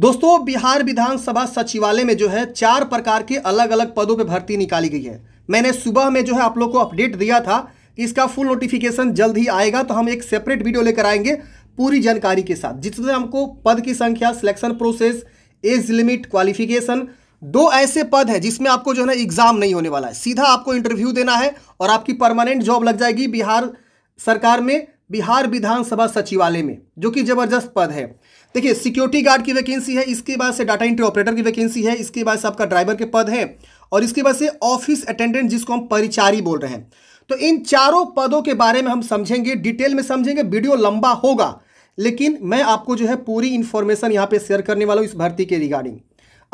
दोस्तों बिहार विधानसभा सचिवालय में जो है चार प्रकार के अलग अलग पदों पर भर्ती निकाली गई है मैंने सुबह में जो है आप लोग को अपडेट दिया था कि इसका फुल नोटिफिकेशन जल्द ही आएगा तो हम एक सेपरेट वीडियो लेकर आएंगे पूरी जानकारी के साथ जिसमें हमको पद की संख्या selection process age limit qualification दो ऐसे पद हैं जिसमें आपको जो है ना एग्जाम नहीं होने वाला है सीधा आपको इंटरव्यू देना है और आपकी परमानेंट जॉब लग जाएगी बिहार सरकार में बिहार विधानसभा सचिवालय में जो कि जबरदस्त पद है देखिए सिक्योरिटी गार्ड की वैकेंसी है इसके बाद से डाटा इंट्री ऑपरेटर की वैकेंसी है इसके बाद से आपका ड्राइवर के पद है और इसके बाद से ऑफिस अटेंडेंट जिसको हम परिचारी बोल रहे हैं तो इन चारों पदों के बारे में हम समझेंगे डिटेल में समझेंगे वीडियो लंबा होगा लेकिन मैं आपको जो है पूरी इंफॉर्मेशन यहाँ पे शेयर करने वाला हूँ इस भर्ती के रिगार्डिंग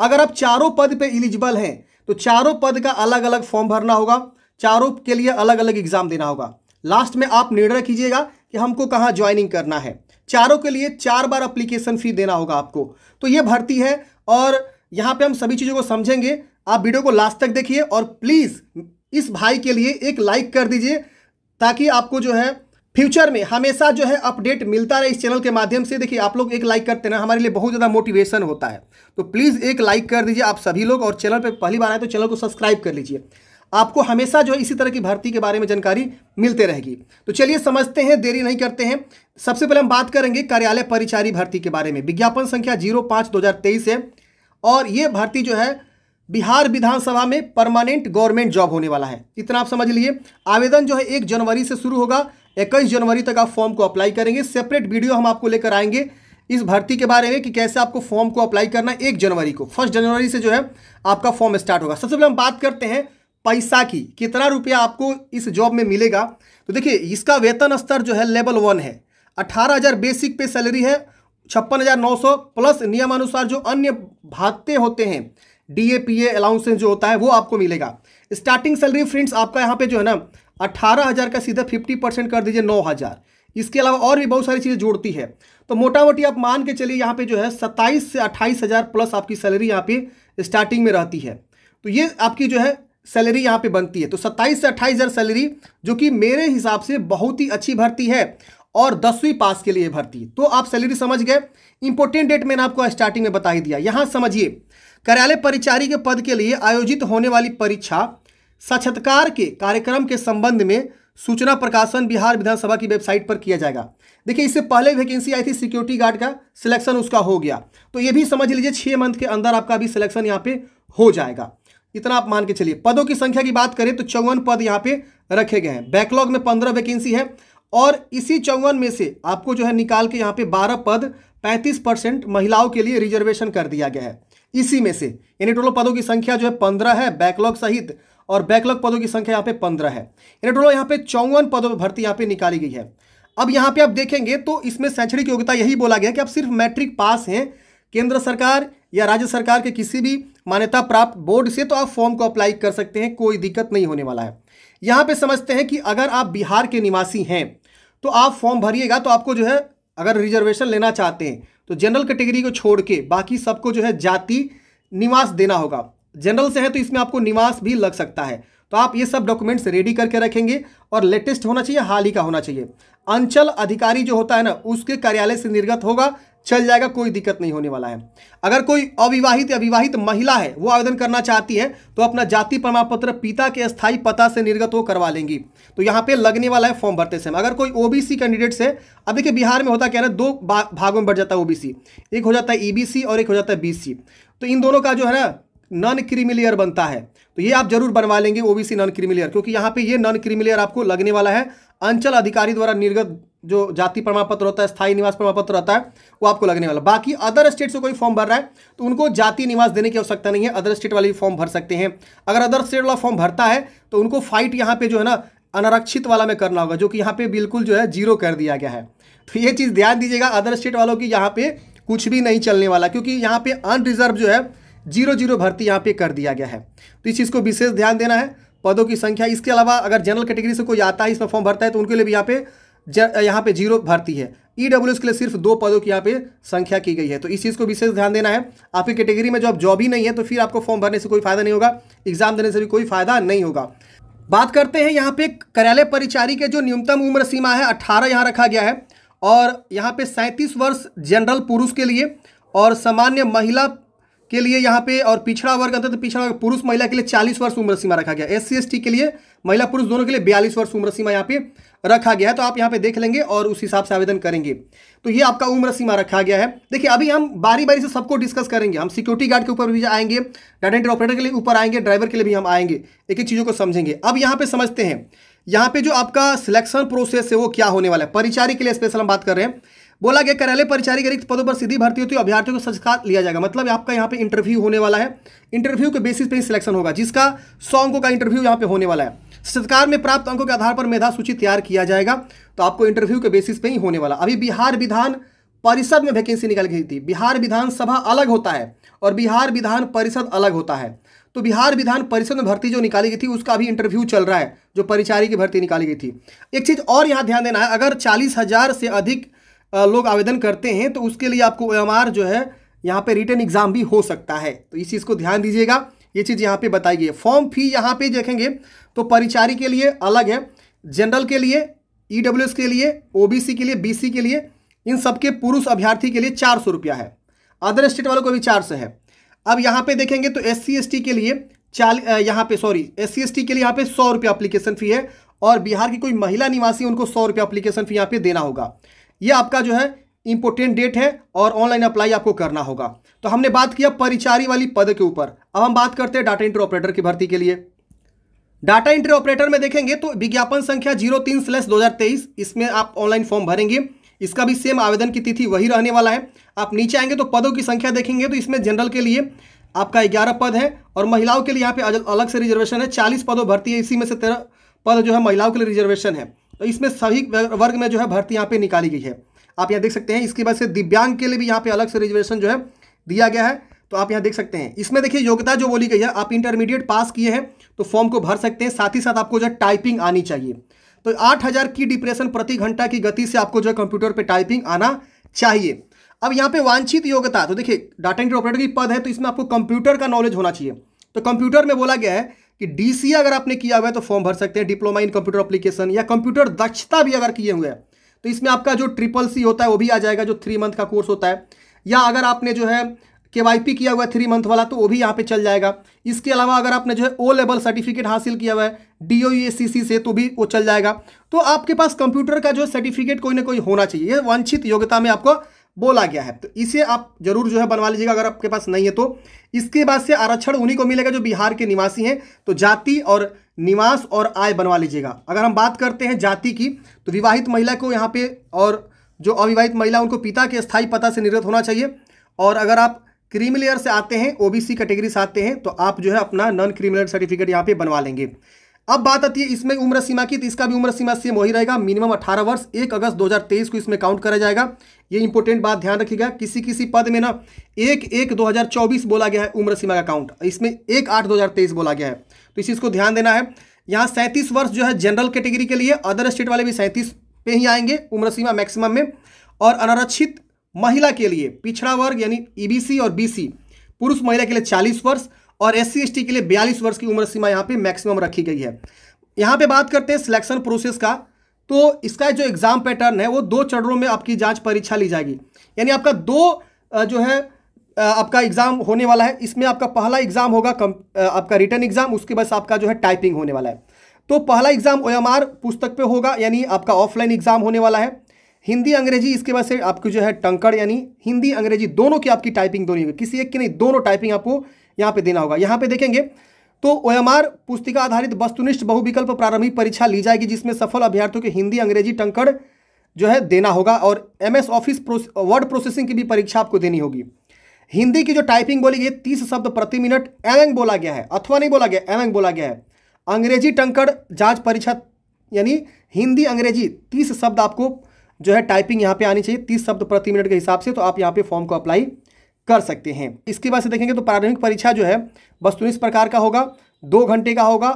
अगर आप चारों पद पे एलिजिबल हैं तो चारों पद का अलग अलग फॉर्म भरना होगा चारों के लिए अलग अलग एग्जाम देना होगा लास्ट में आप निर्णय कीजिएगा कि हमको कहाँ ज्वाइनिंग करना है चारों के लिए चार बार अप्लीकेशन फ़ी देना होगा आपको तो ये भर्ती है और यहाँ पे हम सभी चीज़ों को समझेंगे आप वीडियो को लास्ट तक देखिए और प्लीज़ इस भाई के लिए एक लाइक कर दीजिए ताकि आपको जो है फ्यूचर में हमेशा जो है अपडेट मिलता रहे इस चैनल के माध्यम से देखिए आप लोग एक लाइक करते ना हमारे लिए बहुत ज़्यादा मोटिवेशन होता है तो प्लीज़ एक लाइक कर दीजिए आप सभी लोग और चैनल पर पहली बार आए तो चैनल को सब्सक्राइब कर लीजिए आपको हमेशा जो है इसी तरह की भर्ती के बारे में जानकारी मिलते रहेगी तो चलिए समझते हैं देरी नहीं करते हैं सबसे पहले हम बात करेंगे कार्यालय परिचारी भर्ती के बारे में विज्ञापन संख्या जीरो पाँच दो हज़ार तेईस है और ये भर्ती जो है बिहार विधानसभा में परमानेंट गवर्नमेंट जॉब होने वाला है इतना आप समझ लीजिए आवेदन जो है एक जनवरी से शुरू होगा इक्कीस जनवरी तक आप फॉर्म को अप्लाई करेंगे सेपरेट वीडियो हम आपको लेकर आएंगे इस भर्ती के बारे में कि कैसे आपको फॉर्म को अप्लाई करना है एक जनवरी को फर्स्ट जनवरी से जो है आपका फॉर्म स्टार्ट होगा सबसे पहले हम बात करते हैं पैसा की कितना रुपया आपको इस जॉब में मिलेगा तो देखिए इसका वेतन स्तर जो है लेवल वन है अठारह हज़ार बेसिक पे सैलरी है छप्पन हज़ार नौ सौ प्लस नियमानुसार जो अन्य भागते होते हैं डी ए पी ए अलाउंसेंस जो होता है वो आपको मिलेगा स्टार्टिंग सैलरी फ्रेंड्स आपका यहाँ पे जो है ना अठारह हज़ार का सीधा फिफ्टी परसेंट कर दीजिए नौ हज़ार इसके अलावा और भी बहुत सारी चीज़ें जोड़ती है तो मोटा मोटी आप मान के चलिए यहाँ पे जो है सत्ताईस से अट्ठाईस हज़ार प्लस आपकी सैलरी यहाँ पे स्टार्टिंग में रहती है तो ये आपकी जो है सैलरी यहाँ पे बनती है तो 27 से अट्ठाईस हज़ार सैलरी जो कि मेरे हिसाब से बहुत ही अच्छी भर्ती है और दसवीं पास के लिए भर्ती तो आप सैलरी समझ गए इंपोर्टेंट डेट मैंने आपको स्टार्टिंग में बता ही दिया यहाँ समझिए कार्यालय परिचारी के पद के लिए आयोजित होने वाली परीक्षा साक्षात्कार के कार्यक्रम के संबंध में सूचना प्रकाशन बिहार विधानसभा की वेबसाइट पर किया जाएगा देखिए इससे पहले वैकेंसी आई थी सिक्योरिटी गार्ड का सिलेक्शन उसका हो गया तो ये भी समझ लीजिए छः मंथ के अंदर आपका भी सिलेक्शन यहाँ पे हो जाएगा इतना आप मान के चलिए पदों की संख्या की बात करें तो चौवन पद यहाँ पे रखे गए हैं बैकलॉग में पंद्रह वैकेंसी है और इसी चौवन में से आपको जो है निकाल के यहाँ पे बारह पद पैंतीस परसेंट महिलाओं के लिए रिजर्वेशन कर दिया गया है इसी में से यानी टोटल पदों की संख्या जो है पंद्रह है बैकलॉग सहित और बैकलॉग पदों की संख्या यहाँ पे पंद्रह है यानी टोटल यहाँ पे चौवन पदों पर भर्ती यहाँ पे निकाली गई है अब यहाँ पे आप देखेंगे तो इसमें शैक्षणिक योग्यता यही बोला गया कि आप सिर्फ मैट्रिक पास हैं केंद्र सरकार या राज्य सरकार के किसी भी मान्यता प्राप्त बोर्ड से तो आप फॉर्म को अप्लाई कर सकते हैं कोई दिक्कत नहीं होने वाला है यहाँ पे समझते हैं कि अगर आप बिहार के निवासी हैं तो आप फॉर्म भरिएगा तो आपको जो है अगर रिजर्वेशन लेना चाहते हैं तो जनरल कैटेगरी को छोड़ के बाकी सबको जो है जाति निवास देना होगा जनरल से है तो इसमें आपको निवास भी लग सकता है तो आप ये सब डॉक्यूमेंट्स रेडी करके रखेंगे और लेटेस्ट होना चाहिए हाल ही का होना चाहिए अंचल अधिकारी जो होता है ना उसके कार्यालय से निर्गत होगा चल जाएगा कोई दिक्कत नहीं होने वाला है अगर कोई अविवाहित अविवाहित महिला है वो आवेदन करना चाहती है तो अपना जाति प्रमाण पत्र पिता के स्थायी पता से निर्गत वो करवा लेंगी तो यहाँ पे लगने वाला है फॉर्म भरते समय अगर कोई ओबीसी कैंडिडेट से अब देखिए बिहार में होता क्या है दो भागों में बढ़ जाता है ओबीसी एक हो जाता है ईबीसी e और एक हो जाता है बीसी तो इन दोनों का जो है ना नॉन क्रीमिलियर बनता है तो ये आप जरूर बनवा लेंगे ओबीसी नॉन क्रीमिलियर क्योंकि यहाँ पे ये नॉन क्रीमिलियर आपको लगने वाला है अंचल अधिकारी द्वारा निर्गत जो जाति प्रमाण पत्र होता है स्थायी निवास प्रमाण पत्र होता है वो आपको लगने वाला बाकी अदर स्टेट से कोई फॉर्म भर रहा है तो उनको जाति निवास देने की आवश्यकता नहीं है अदर स्टेट वाले भी फॉर्म भर सकते हैं अगर अदर स्टेट वाला फॉर्म भरता है तो उनको फाइट यहाँ पे जो है ना अनारक्षित वाला में करना होगा जो कि यहाँ पे बिल्कुल जो है जीरो कर दिया गया है तो ये चीज़ ध्यान दीजिएगा अदर स्टेट वालों की यहाँ पे कुछ भी नहीं चलने वाला क्योंकि यहाँ पे अनरिजर्व जो है जीरो जीरो भर्ती यहाँ पे कर दिया गया है तो इस चीज़ को विशेष ध्यान देना है पदों की संख्या इसके अलावा अगर जनरल कैटेगरी से कोई आता है इसमें फॉर्म भरता है तो उनके लिए भी यहाँ पे यहाँ पे जीरो भर्ती है ई e डब्ल्यू के लिए सिर्फ दो पदों की यहाँ पे संख्या की गई है तो इस चीज़ को विशेष ध्यान देना है आपकी कैटेगरी में जो आप जॉब ही नहीं है तो फिर आपको फॉर्म भरने से कोई फायदा नहीं होगा एग्जाम देने से भी कोई फायदा नहीं होगा बात करते हैं यहाँ पे कार्यालय परिचारी के जो न्यूनतम उम्र सीमा है अट्ठारह यहाँ रखा गया है और यहाँ पे सैंतीस वर्ष जनरल पुरुष के लिए और सामान्य महिला के लिए यहाँ पे और पिछड़ा वर्ग अंतर तो पिछड़ा वर्ग पुरुष महिला के लिए चालीस वर्ष उम्र सीमा रखा गया एस सी के लिए महिला पुरुष दोनों के लिए बयालीस वर्ष उम्र सीमा यहाँ पे रखा गया है तो आप यहाँ पे देख लेंगे और उस हिसाब से आवेदन करेंगे तो ये आपका उम्र सीमा रखा गया है देखिए अभी हम बारी बारी से सबको डिस्कस करेंगे हम सिक्योरिटी गार्ड के ऊपर भी आएंगे डाटा एंट्री ऑपरेटर के लिए ऊपर आएंगे ड्राइवर के लिए भी हम आएंगे एक एक चीज़ों को समझेंगे अब यहाँ पे समझते हैं यहाँ पे जो आपका सिलेक्शन प्रोसेस है वो क्या होने वाला है परिचारी के लिए स्पेशल हम बात कर रहे हैं बोला गया कार्यालय परिचारी के रिक्त पदों पर सीधी भर्ती होती है अभ्यर्थियों को संस्कार लिया जाएगा मतलब आपका यहाँ पे इंटरव्यू होने वाला है इंटरव्यू के बेसिस पे ही सिलेक्शन होगा जिसका सौ अंकों का इंटरव्यू यहाँ पे होने वाला है सत्कार में प्राप्त अंकों के आधार पर मेधा सूची तैयार किया जाएगा तो आपको इंटरव्यू के बेसिस पे ही होने वाला अभी बिहार विधान परिषद में वैकेंसी निकल गई थी बिहार विधानसभा अलग होता है और बिहार विधान परिषद अलग होता है तो बिहार विधान परिषद में भर्ती जो निकाली गई थी उसका अभी इंटरव्यू चल रहा है जो परिचारी की भर्ती निकाली गई थी एक चीज़ और यहाँ ध्यान देना है अगर चालीस हज़ार से अधिक लोग आवेदन करते हैं तो उसके लिए आपको ओ जो है यहाँ पे रिटर्न एग्जाम भी हो सकता है तो इस चीज़ को ध्यान दीजिएगा ये चीज़ यहाँ पे बताई गई है फॉर्म फी यहाँ पे देखेंगे तो परिचारी के लिए अलग है जनरल के लिए ई e के लिए ओ के लिए बी के लिए इन सबके पुरुष अभ्यर्थी के लिए चार सौ रुपया है अदर स्टेट वालों को भी चार सौ है अब यहाँ पे देखेंगे तो एस सी के लिए चाल यहाँ पे सॉरी एस सी के लिए यहाँ पे सौ रुपया अप्लीकेशन फ़ी है और बिहार की कोई महिला निवासी उनको सौ रुपया अप्लीकेशन फ़ी यहाँ पे देना होगा ये आपका जो है इंपोर्टेंट डेट है और ऑनलाइन अप्लाई आपको करना होगा तो हमने बात किया परिचारी वाली पद के ऊपर अब हम बात करते हैं डाटा इंटर ऑपरेटर की भर्ती के लिए डाटा एंट्री ऑपरेटर में देखेंगे तो विज्ञापन संख्या जीरो तीन स्लैश दो हज़ार तेईस इसमें आप ऑनलाइन फॉर्म भरेंगे इसका भी सेम आवेदन की तिथि वही रहने वाला है आप नीचे आएंगे तो पदों की संख्या देखेंगे तो इसमें जनरल के लिए आपका ग्यारह पद है और महिलाओं के लिए यहाँ पे अलग से रिजर्वेशन है चालीस पदों भर्ती है इसी में से तेरह पद जो है महिलाओं के लिए रिजर्वेशन है तो इसमें सभी वर्ग में जो है भर्ती यहाँ पर निकाली गई है आप यहाँ देख सकते हैं इसके बाद से दिव्यांग के लिए भी यहाँ पर अलग से रिजर्वेशन जो है दिया गया है तो आप यहाँ देख सकते हैं इसमें देखिए योग्यता जो बोली गई है आप इंटरमीडिएट पास किए हैं तो फॉर्म को भर सकते हैं साथ ही साथ आपको जो टाइपिंग आनी चाहिए तो हज़ार की डिप्रेशन प्रति घंटा की गति से आपको जो कंप्यूटर पर टाइपिंग आना चाहिए अब यहाँ पे वांछित योग्यता तो देखिए डाटा इंटर ऑपरेटर की पद है तो इसमें आपको कंप्यूटर का नॉलेज होना चाहिए तो कंप्यूटर में बोला गया है कि डीसी अगर आपने किया हुआ है तो फॉर्म भर सकते हैं डिप्लोमा इन कंप्यूटर अप्लीकेशन या कंप्यूटर दक्षता भी अगर किए हुए हैं तो इसमें आपका जो ट्रिपल सी होता है वो भी आ जाएगा जो थ्री मंथ का कोर्स होता है या अगर आपने जो है के किया हुआ है थ्री मंथ वाला तो वो भी यहाँ पे चल जाएगा इसके अलावा अगर आपने जो है ओ लेवल सर्टिफिकेट हासिल किया हुआ है डी ओ e से तो भी वो चल जाएगा तो आपके पास कंप्यूटर का जो सर्टिफिकेट कोई ना कोई होना चाहिए ये वंचित योग्यता में आपको बोला गया है तो इसे आप जरूर जो है बनवा लीजिएगा अगर आपके पास नहीं है तो इसके बाद से आरक्षण उन्हीं को मिलेगा जो बिहार के निवासी हैं तो जाति और निवास और आय बनवा लीजिएगा अगर हम बात करते हैं जाति की तो विवाहित महिला को यहाँ पे और जो अविवाहित महिला उनको पिता के स्थायी पता से निर्गत होना चाहिए और अगर आप क्रीमिलेयर से आते हैं ओबीसी कैटेगरी से आते हैं तो आप जो है अपना नॉन क्रीमिलेयर सर्टिफिकेट यहाँ पे बनवा लेंगे अब बात आती है इसमें उम्र सीमा की तो इसका भी उम्र सीमा सेम वही रहेगा मिनिमम 18 वर्ष 1 अगस्त 2023 को इसमें काउंट करा जाएगा ये इंपॉर्टेंट बात ध्यान रखिएगा किसी किसी पद में ना एक एक दो बोला गया है उम्र सीमा का काउंट इसमें एक आठ दो बोला गया है तो इस चीज़ को ध्यान देना है यहाँ सैंतीस वर्ष जो है जनरल कैटेगरी के, के लिए अदर स्टेट वाले भी सैंतीस पे ही आएंगे उम्र सीमा मैक्सिमम में और अनारक्षित महिला के लिए पिछड़ा वर्ग यानी ईबीसी e और बीसी पुरुष महिला के लिए 40 वर्ष और एस सी के लिए 42 वर्ष की उम्र सीमा यहाँ पे मैक्सिमम रखी गई है यहाँ पे बात करते हैं सिलेक्शन प्रोसेस का तो इसका जो एग्ज़ाम पैटर्न है वो दो चरणों में आपकी जांच परीक्षा ली जाएगी यानी आपका दो जो है आपका एग्ज़ाम होने वाला है इसमें आपका पहला एग्ज़ाम होगा कम, आपका रिटर्न एग्ज़ाम उसके बाद आपका जो है टाइपिंग होने वाला है तो पहला एग्ज़ाम ओ पुस्तक पर होगा यानी आपका ऑफलाइन एग्ज़ाम होने वाला है हिंदी अंग्रेजी इसके बाद से आपकी जो है टंकड़ यानी हिंदी अंग्रेजी दोनों की आपकी टाइपिंग दोनों होगी किसी एक की नहीं दोनों टाइपिंग आपको यहाँ पे देना होगा यहाँ पे देखेंगे तो ओ पुस्तिका आधारित वस्तुनिष्ठ बहुविकल्प प्रारंभिक परीक्षा ली जाएगी जिसमें सफल अभ्यर्थियों को हिंदी अंग्रेजी टंकड़ जो है देना होगा और M S office word processing की भी परीक्षा आपको देनी होगी हिंदी की जो टाइपिंग बोली गई तीस शब्द प्रति मिनट एमएंग बोला गया है अथवा नहीं बोला गया एमएंग बोला गया है अंग्रेजी टंकड़ जांच परीक्षा यानी हिंदी अंग्रेजी तीस शब्द आपको जो है टाइपिंग यहाँ पे आनी चाहिए तीस शब्द प्रति मिनट के हिसाब से तो आप यहाँ पे फॉर्म को अप्लाई कर सकते हैं इसके बाद से देखेंगे तो प्रारंभिक परीक्षा जो है वस्तु तो इस प्रकार का होगा दो घंटे का होगा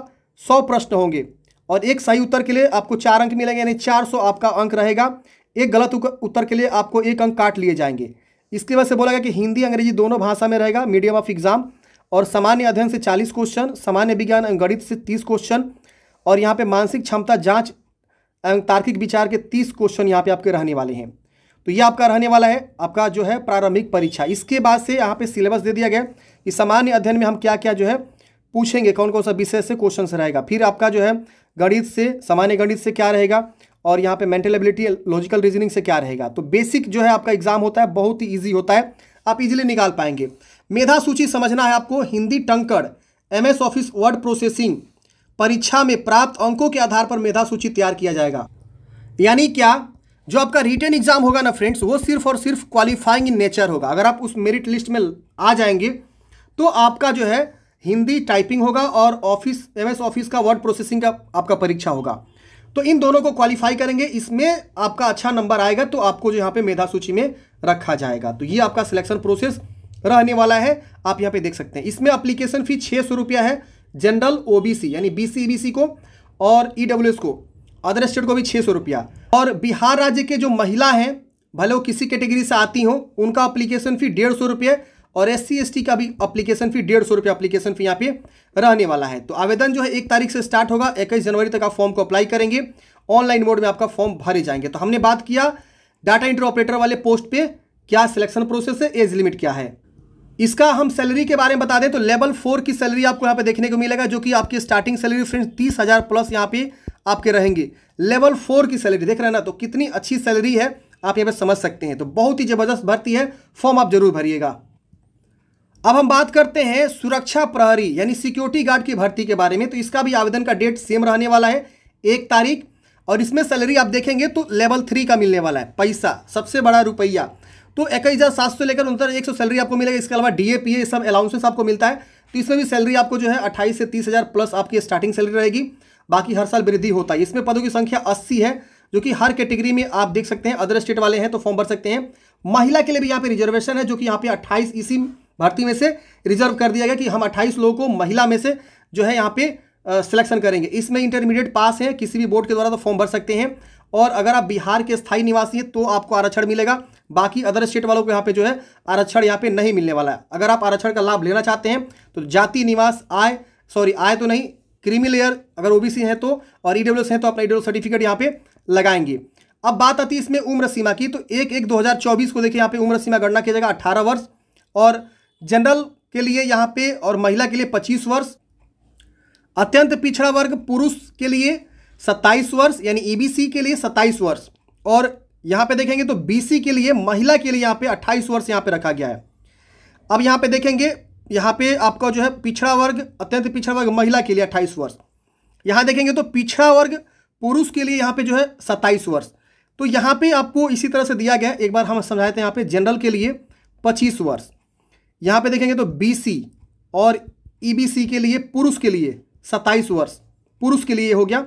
सौ प्रश्न होंगे और एक सही उत्तर के लिए आपको चार अंक मिलेंगे यानी चार सौ आपका अंक रहेगा एक गलत उत्तर के लिए आपको एक अंक काट लिए जाएंगे इसके बाद से बोला गया कि हिंदी अंग्रेजी दोनों भाषा में रहेगा मीडियम ऑफ एग्जाम और सामान्य अध्ययन से चालीस क्वेश्चन सामान्य विज्ञान गणित से तीस क्वेश्चन और यहाँ पे मानसिक क्षमता जांच एवं तार्किक विचार के तीस क्वेश्चन यहाँ पे आपके रहने वाले हैं तो ये आपका रहने वाला है आपका जो है प्रारंभिक परीक्षा इसके बाद से यहाँ पे सिलेबस दे दिया गया कि सामान्य अध्ययन में हम क्या क्या जो है पूछेंगे कौन कौन सा विषय से क्वेश्चन रहेगा फिर आपका जो है गणित से सामान्य गणित से क्या रहेगा और यहाँ पे मेंटल एबिलिटी लॉजिकल रीजनिंग से क्या रहेगा तो बेसिक जो है आपका एग्जाम होता है बहुत ही ईजी होता है आप इजीली निकाल पाएंगे मेधा सूची समझना है आपको हिंदी टंकड़ M S office word processing परीक्षा में प्राप्त अंकों के आधार पर मेधा सूची तैयार किया जाएगा यानी क्या जो आपका रिटर्न एग्जाम होगा ना फ्रेंड्स वो सिर्फ और सिर्फ क्वालिफाइंग इन नेचर होगा अगर आप उस मेरिट लिस्ट में आ जाएंगे तो आपका जो है हिंदी टाइपिंग होगा और ऑफिस एमएस ऑफिस का वर्ड प्रोसेसिंग का आपका परीक्षा होगा तो इन दोनों को क्वालिफाई करेंगे इसमें आपका अच्छा नंबर आएगा तो आपको जो यहाँ पे मेधा सूची में रखा जाएगा तो ये आपका सिलेक्शन प्रोसेस रहने वाला है आप यहाँ पे देख सकते हैं इसमें अप्लीकेशन फ़ी छः सौ रुपया है जनरल ओबीसी यानी बी को और ईडब्ल्यूएस को अदर स्टेट को भी छः सौ रुपया और बिहार राज्य के जो महिला हैं भले वो किसी कैटेगरी से आती हों उनका अप्लीकेशन फ़ी डेढ़ सौ रुपये और एस सी का भी अप्लीकेशन फ़ी डेढ़ सौ रुपये अप्लीकेशन फ़ी यहाँ पे रहने वाला है तो आवेदन जो है एक तारीख से स्टार्ट होगा इक्कीस जनवरी तक आप फॉर्म को अप्लाई करेंगे ऑनलाइन मोड में आपका फॉर्म भरे जाएंगे तो हमने बात किया डाटा इंटर ऑपरेटर वाले पोस्ट पर क्या सिलेक्शन प्रोसेस है एज लिमिट क्या है इसका हम सैलरी के बारे में बता दें तो लेवल फोर की सैलरी आपको यहाँ पे देखने को मिलेगा जो कि आपकी स्टार्टिंग सैलरी फ्रेंड्स तीस हज़ार प्लस यहाँ पे आपके रहेंगे लेवल फोर की सैलरी देख रहे ना तो कितनी अच्छी सैलरी है आप यहाँ पे समझ सकते हैं तो बहुत ही ज़बरदस्त भर्ती है फॉर्म आप जरूर भरिएगा अब हम बात करते हैं सुरक्षा प्रहरी यानी सिक्योरिटी गार्ड की भर्ती के बारे में तो इसका भी आवेदन का डेट सेम रहने वाला है एक तारीख और इसमें सैलरी आप देखेंगे तो लेवल थ्री का मिलने वाला है पैसा सबसे बड़ा रुपया तो इक्कीस हज़ार सात सौ लेकर उनतर एक सौ सैलरी आपको मिलेगा इसके अलावा डी ए पी ए सब अलाउंसेस आपको मिलता है तो इसमें भी सैलरी आपको जो है अट्ठाईस से तीस हज़ार प्लस आपकी स्टार्टिंग सैलरी रहेगी बाकी हर साल वृद्धि होता है इसमें पदों की संख्या अस्सी है जो कि हर कैटेगरी में आप देख सकते हैं अदर स्टेट वाले हैं तो फॉर्म भर सकते हैं महिला के लिए भी यहाँ पे रिजर्वेशन है जो कि यहाँ पे अट्ठाईस इसी भर्ती में से रिजर्व कर दिया गया कि हम अट्ठाईस लोगों को महिला में से जो है यहाँ पे सिलेक्शन करेंगे इसमें इंटरमीडिएट पास है किसी भी बोर्ड के द्वारा तो फॉर्म भर सकते हैं और अगर आप बिहार के स्थायी निवासी हैं तो आपको आरक्षण मिलेगा बाकी अदर स्टेट वालों को यहाँ पे जो है आरक्षण यहाँ पे नहीं मिलने वाला है अगर आप आरक्षण का लाभ लेना चाहते हैं तो जाति निवास आय सॉरी आय तो नहीं क्रीमी लेयर अगर ओ हैं तो और ई e हैं तो अपना ई e सर्टिफिकेट यहाँ पे लगाएंगे अब बात आती है इसमें उम्र सीमा की तो एक एक 2024 को देखिए यहाँ पे उम्र सीमा गणना किया जाएगा 18 वर्ष और जनरल के लिए यहाँ पे और महिला के लिए 25 वर्ष अत्यंत पिछड़ा वर्ग पुरुष के लिए 27 वर्ष यानी ईबीसी e के लिए 27 वर्ष और यहां पे देखेंगे तो बीसी के लिए महिला के लिए यहां पे 28 वर्ष यहां पे रखा गया है अब यहां पे देखेंगे यहां पे आपका जो है पिछड़ा वर्ग अत्यंत पिछड़ा वर्ग महिला के लिए 28 वर्ष यहां देखेंगे तो पिछड़ा वर्ग पुरुष के लिए यहां पे जो है सत्ताईस वर्ष तो यहां पे आपको इसी तरह से दिया गया एक बार हम समझाए थे यहां पर जनरल के लिए पच्चीस वर्ष यहां पर देखेंगे तो बीसी और ई के लिए पुरुष के लिए सत्ताईस वर्ष पुरुष के लिए हो गया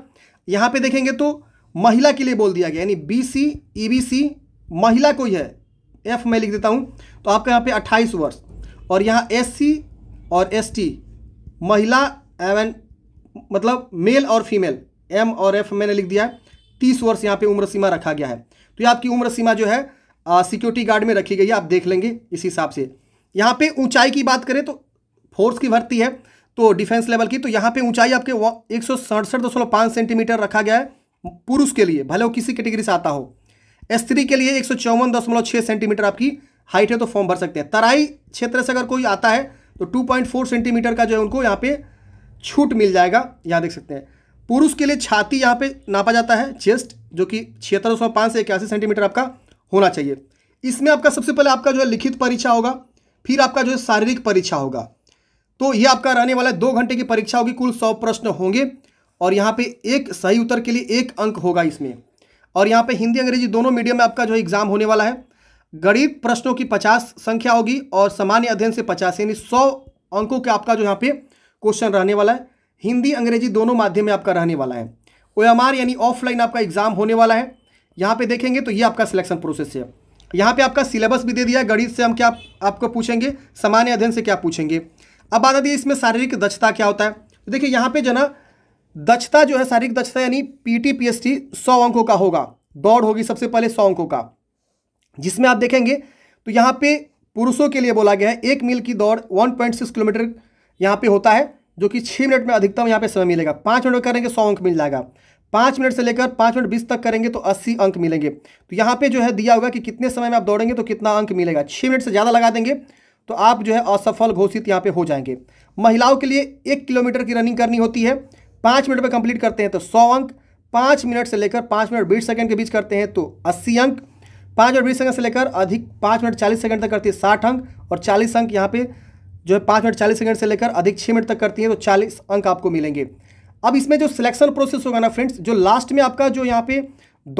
यहां पर देखेंगे तो महिला के लिए बोल दिया गया यानी B C E B C महिला को ही है एफ मैं लिख देता हूँ तो आपका यहाँ पे अट्ठाईस वर्ष और यहाँ एस सी और एस टी महिला एवं मतलब मेल और फीमेल एम और एफ मैंने लिख दिया है तीस वर्ष यहाँ पे उम्र सीमा रखा गया है तो ये आपकी उम्र सीमा जो है सिक्योरिटी गार्ड में रखी गई है आप देख लेंगे इस हिसाब से यहाँ पे ऊंचाई की बात करें तो फोर्स की भर्ती है तो डिफेंस लेवल की तो यहाँ पे ऊंचाई आपके एक सौ सेंटीमीटर रखा गया है पुरुष के लिए भले वो किसी कैटेगरी से आता हो स्त्री के लिए एक सेंटीमीटर आपकी हाइट है तो फॉर्म भर सकते हैं तराई क्षेत्र से अगर कोई आता है तो 2.4 सेंटीमीटर का जो है उनको यहाँ पे छूट मिल जाएगा यहाँ देख सकते हैं पुरुष के लिए छाती यहाँ पे नापा जाता है चेस्ट जो कि छिहत्तर सौ पाँच से इक्यासी सेंटीमीटर आपका होना चाहिए इसमें आपका सबसे पहले आपका जो है लिखित परीक्षा होगा फिर आपका जो है शारीरिक परीक्षा होगा तो ये आपका रहने वाला है दो घंटे की परीक्षा होगी कुल सौ प्रश्न होंगे और यहाँ पे एक सही उत्तर के लिए एक अंक होगा इसमें और यहाँ पे हिंदी अंग्रेजी दोनों मीडियम में आपका जो एग्ज़ाम होने वाला है गणित प्रश्नों की पचास संख्या होगी और सामान्य अध्ययन से पचास यानी सौ अंकों के आपका जो यहाँ पे क्वेश्चन रहने वाला है हिंदी अंग्रेजी दोनों माध्यम में आपका रहने वाला है ओ यानी ऑफलाइन आपका एग्ज़ाम होने वाला है यहाँ पर देखेंगे तो ये आपका सिलेक्शन प्रोसेस है यहाँ पर आपका सिलेबस भी दे दिया है गणित से हम क्या आपको पूछेंगे सामान्य अध्ययन से क्या पूछेंगे अब आ जाती है इसमें शारीरिक दक्षता क्या होता है तो देखिए यहाँ पे जो ना दक्षता जो है शारीरिक दक्षता यानी पीटी पीएसटी सौ अंकों का होगा दौड़ होगी सबसे पहले सौ अंकों का जिसमें आप देखेंगे तो यहाँ पे पुरुषों के लिए बोला गया है एक मील की दौड़ 1.6 किलोमीटर यहाँ पे होता है जो कि छः मिनट में अधिकतम यहाँ पे समय मिलेगा पाँच मिनट करेंगे सौ अंक मिल जाएगा पाँच मिनट से लेकर पाँच मिनट बीस तक करेंगे तो अस्सी अंक मिलेंगे तो यहाँ पे जो है दिया होगा कि कितने समय में आप दौड़ेंगे तो कितना अंक मिलेगा छः मिनट से ज़्यादा लगा देंगे तो आप जो है असफल घोषित यहाँ पे हो जाएंगे महिलाओं के लिए एक किलोमीटर की रनिंग करनी होती है पाँच मिनट में कंप्लीट करते हैं तो सौ अंक पाँच मिनट से लेकर पाँच मिनट बीस सेकंड के बीच करते हैं तो अस्सी अंक पाँच मिनट बीस सेकंड से लेकर अधिक पाँच मिनट चालीस सेकंड तक करती है साठ अंक और चालीस अंक यहाँ पे जो है पाँच मिनट चालीस सेकंड से लेकर अधिक छः मिनट तक करती है तो चालीस अंक आपको मिलेंगे अब इसमें जो सिलेक्शन प्रोसेस होगा ना फ्रेंड्स जो लास्ट में आपका जो यहाँ पे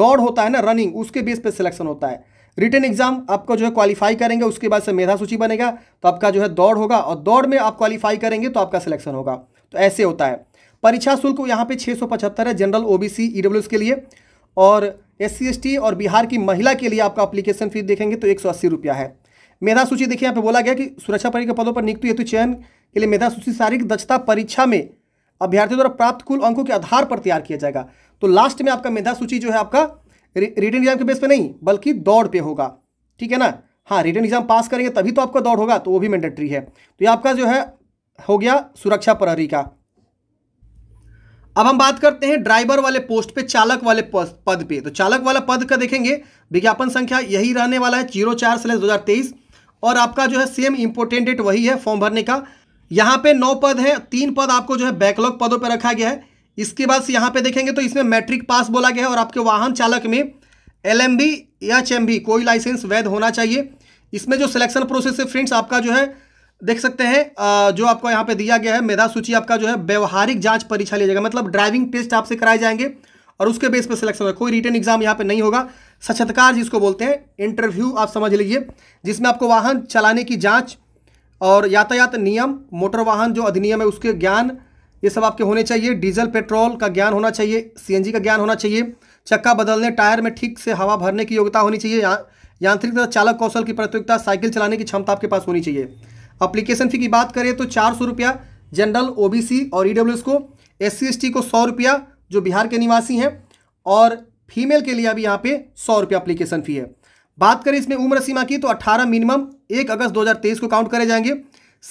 दौड़ होता है ना रनिंग उसके बेस पर सिलेक्शन होता है रिटर्न एग्जाम आपको जो है क्वालिफाई करेंगे उसके बाद से मेधा सूची बनेगा तो आपका जो है दौड़ होगा और दौड़ में आप क्वालिफाई करेंगे तो आपका सिलेक्शन होगा तो ऐसे होता है परीक्षा शुल्क यहाँ पे पचहत्तर है जनरल डब्ल्यू एस के लिए और एस सी और बिहार की महिला के लिए आपका अप्लीकेशन फीस देखेंगे तो एक रुपया है मेधा सूची देखिए यहाँ पे बोला गया कि सुरक्षा परीक्षा पदों पर नियुक्ति हेतु चयन के लिए मेधा सूची शारीरिक दक्षता परीक्षा में अभ्यर्थियों द्वारा प्राप्त कुल अंकों के आधार पर तैयार किया जाएगा तो लास्ट में आपका मेधा सूची जो है आपका रिटर्न एग्जाम के बेस पे नहीं बल्कि दौड़ पे होगा ठीक है ना हाँ रिटर्न एग्जाम पास करेंगे तभी तो आपका दौड़ होगा तो वो भी मैंडेटरी है तो ये आपका जो है हो गया सुरक्षा प्रहरी का अब हम बात करते हैं ड्राइवर वाले पोस्ट पे चालक वाले पद पे तो चालक वाला पद का देखेंगे विज्ञापन संख्या यही रहने वाला है जीरो चार स्लेस दो और आपका जो है सेम इंपोर्टेंट डेट वही है फॉर्म भरने का यहाँ पे नौ पद है तीन पद आपको जो है बैकलॉग पदों पर रखा गया है इसके बाद से यहाँ पे देखेंगे तो इसमें मैट्रिक पास बोला गया है और आपके वाहन चालक में L M V H M V कोई लाइसेंस वैध होना चाहिए इसमें जो सिलेक्शन प्रोसेस है फ्रेंड्स आपका जो है देख सकते हैं जो आपको यहाँ पे दिया गया है मेधा सूची आपका जो है व्यवहारिक जांच परीक्षा लिया जाएगा मतलब ड्राइविंग टेस्ट आपसे कराए जाएंगे और उसके बेस पर सिलेक्शन होगा कोई रिटर्न एग्जाम यहाँ पे नहीं होगा सचत्कार जिसको बोलते हैं इंटरव्यू आप समझ लीजिए जिसमें आपको वाहन चलाने की जाँच और यातायात नियम मोटर वाहन जो अधिनियम है उसके ज्ञान ये सब आपके होने चाहिए डीजल पेट्रोल का ज्ञान होना चाहिए सी का ज्ञान होना चाहिए चक्का बदलने टायर में ठीक से हवा भरने की योग्यता होनी चाहिए यांत्रिक तथा चालक कौशल की प्रतियोगिता साइकिल चलाने की क्षमता आपके पास होनी चाहिए अप्लीकेशन फी की बात करें तो चार सौ रुपया जनरल सी और ईडब्ल्यू e को एस सी को सौ रुपया जो बिहार के निवासी हैं और फीमेल के लिए अभी यहाँ पे सौ रुपया अप्लीकेशन फ़ी है बात करें इसमें उम्र सीमा की तो 18 मिनिमम 1 अगस्त 2023 को काउंट करे जाएंगे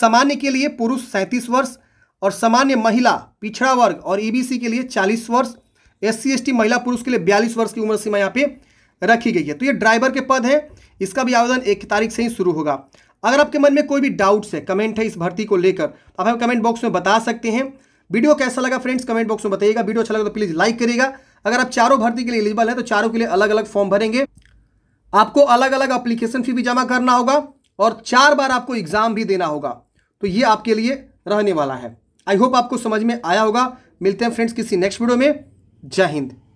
सामान्य के लिए पुरुष सैंतीस वर्ष और सामान्य महिला पिछड़ा वर्ग और ईबीसी e के लिए 40 वर्ष एस सी महिला पुरुष के लिए 42 वर्ष की उम्र सीमा यहाँ पे रखी गई है तो ये ड्राइवर के पद हैं इसका भी आवेदन एक तारीख से ही शुरू होगा अगर आपके मन में कोई भी डाउट्स है कमेंट है इस भर्ती को लेकर आप हमें कमेंट बॉक्स में बता सकते हैं वीडियो कैसा लगा फ्रेंड्स कमेंट बॉक्स में बताइएगा वीडियो अच्छा लगा तो प्लीज़ लाइक करेगा अगर आप चारों भर्ती के लिए एलिजिबल है तो चारों के लिए अलग अलग फॉर्म भरेंगे आपको अलग अलग अप्लीकेशन फी भी जमा करना होगा और चार बार आपको एग्ज़ाम भी देना होगा तो ये आपके लिए रहने वाला है आई होप आपको समझ में आया होगा मिलते हैं फ्रेंड्स किसी नेक्स्ट वीडियो में जय हिंद